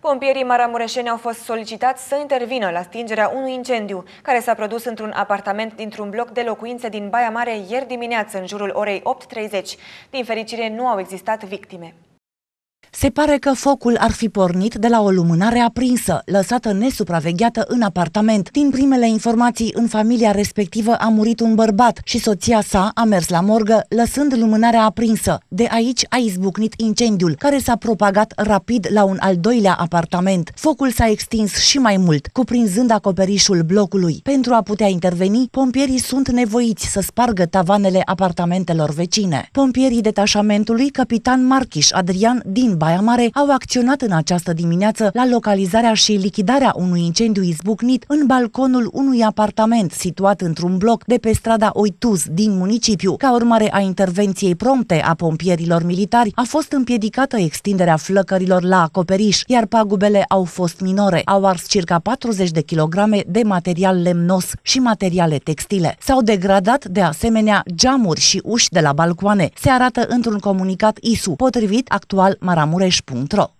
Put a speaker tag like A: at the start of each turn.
A: Pompierii maramureșeni au fost solicitați să intervină la stingerea unui incendiu care s-a produs într-un apartament dintr-un bloc de locuințe din Baia Mare ieri dimineață în jurul orei 8.30. Din fericire, nu au existat victime.
B: Se pare că focul ar fi pornit de la o lumânare aprinsă, lăsată nesupravegheată în apartament. Din primele informații, în familia respectivă a murit un bărbat și soția sa a mers la morgă, lăsând lumânarea aprinsă. De aici a izbucnit incendiul, care s-a propagat rapid la un al doilea apartament. Focul s-a extins și mai mult, cuprinzând acoperișul blocului. Pentru a putea interveni, pompierii sunt nevoiți să spargă tavanele apartamentelor vecine. Pompierii detașamentului, capitan Marchiș Adrian din Bani, Baia Mare au acționat în această dimineață la localizarea și lichidarea unui incendiu izbucnit în balconul unui apartament situat într-un bloc de pe strada Oituz din municipiu. Ca urmare a intervenției prompte a pompierilor militari, a fost împiedicată extinderea flăcărilor la acoperiș, iar pagubele au fost minore. Au ars circa 40 de kilograme de material lemnos și materiale textile. S-au degradat de asemenea geamuri și uși de la balcoane. Se arată într-un comunicat ISU, potrivit actual Maramur mureș.ro